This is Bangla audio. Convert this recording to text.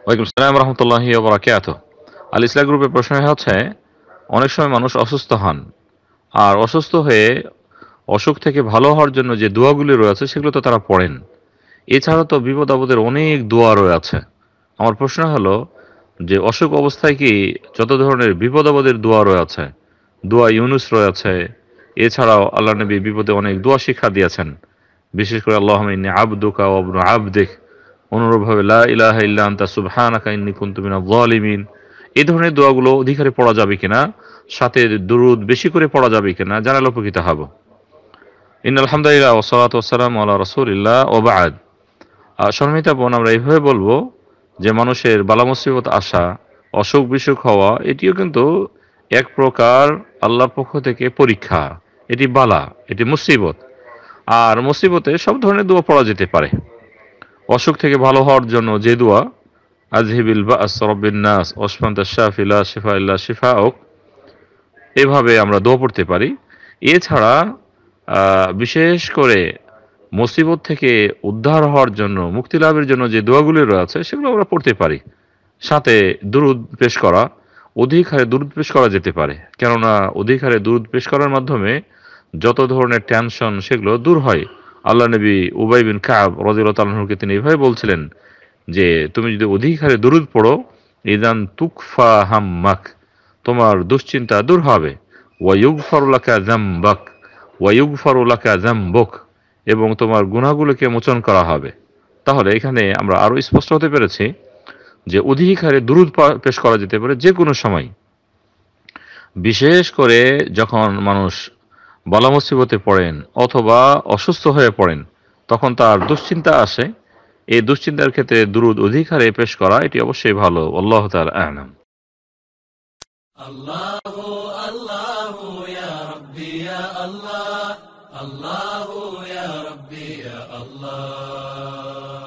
ওয়ালাইকুম সালাম রহমতুল্লাহি ওবরাকাত আল ইসলাম গ্রুপের প্রশ্ন হচ্ছে অনেক সময় মানুষ অসুস্থ হন আর অসুস্থ হয়ে অসুখ থেকে ভালো হওয়ার জন্য যে দোয়াগুলি রয়েছে সেগুলো তো তারা পড়েন এছাড়া তো বিপদ আপদের অনেক দোয়া রয়েছে আমার প্রশ্ন হলো যে অসুখ অবস্থায় কি যত ধরনের বিপদ আপদের দোয়া রয়েছে দোয়া ইউনুস রয়েছে এছাড়াও আল্লাহ নবী বিপদে অনেক দোয়া শিক্ষা দিয়েছেন বিশেষ করে আল্লাহ আবদুকা আবদেখ অনুরূপভাবে লা ইলাহা ইল্লা আনতা সুবহানাকা এই ধরনের দোয়াগুলো অধিকারে পড়া যাবে কিনা সাথে দুরুদ বেশি করে পড়া যাবে কিনা জানালে উপকৃত হব ইন আলহামদুলিল্লাহ ওসালাত ওসালাম আল্লাহ রসুলিল্লাহ ওবাদ সন্মিতা বোন আমরা এইভাবে বলবো যে মানুষের বালা মুসিবত আসা অসুখ বিসুখ হওয়া এটিও কিন্তু এক প্রকার আল্লাহর পক্ষ থেকে পরীক্ষা এটি বালা এটি মুসিবত আর মুসিবতে সব ধরনের দোয়া পড়া যেতে পারে অসুখ থেকে ভালো হওয়ার জন্য যে দোয়া আজহিবিল বা আসরবিন্নাস ওসমান শাহিল্লা শিফা ইল্লা শিফা ওক এভাবে আমরা দোয়া পড়তে পারি এছাড়া বিশেষ করে মুসিবত থেকে উদ্ধার হওয়ার জন্য মুক্তি লাভের জন্য যে দোয়াগুলি রয়েছে সেগুলো আমরা পড়তে পারি সাথে দুরুদ পেশ করা অধিক হারে দুরুদ পেশ করা যেতে পারে কেননা অধিক হারে দুরুদ পেশ করার মাধ্যমে যত ধরনের টেনশন সেগুলো দূর হয় আল্লাহ নবী উবাই বিন কাব রজিউল্লাহকে তিনি এইভাবে বলছিলেন যে তুমি যদি অধিক হারে দূরত পড়ো ইদান তুকফা হাম্মাক তোমার দুশ্চিন্তা দূর হবে ওয়াইগ ফরুল্লাকা জাম্বাক ওয়াইগ ফরুল্লাকা জাম্বক এবং তোমার গুণাগুলোকে মোচন করা হবে তাহলে এখানে আমরা আরও স্পষ্ট হতে পেরেছি যে অধিক হারে দূরত পেশ করা যেতে পারে যে কোনো সময় বিশেষ করে যখন মানুষ বলা মুসিবতে পড়েন অথবা অসুস্থ হয়ে পড়েন তখন তার দুশ্চিন্তা আসে এই দুশ্চিন্তার ক্ষেত্রে দুরুদ অধিকারে পেশ করা এটি অবশ্যই ভালো আল্লাহ তার আনাম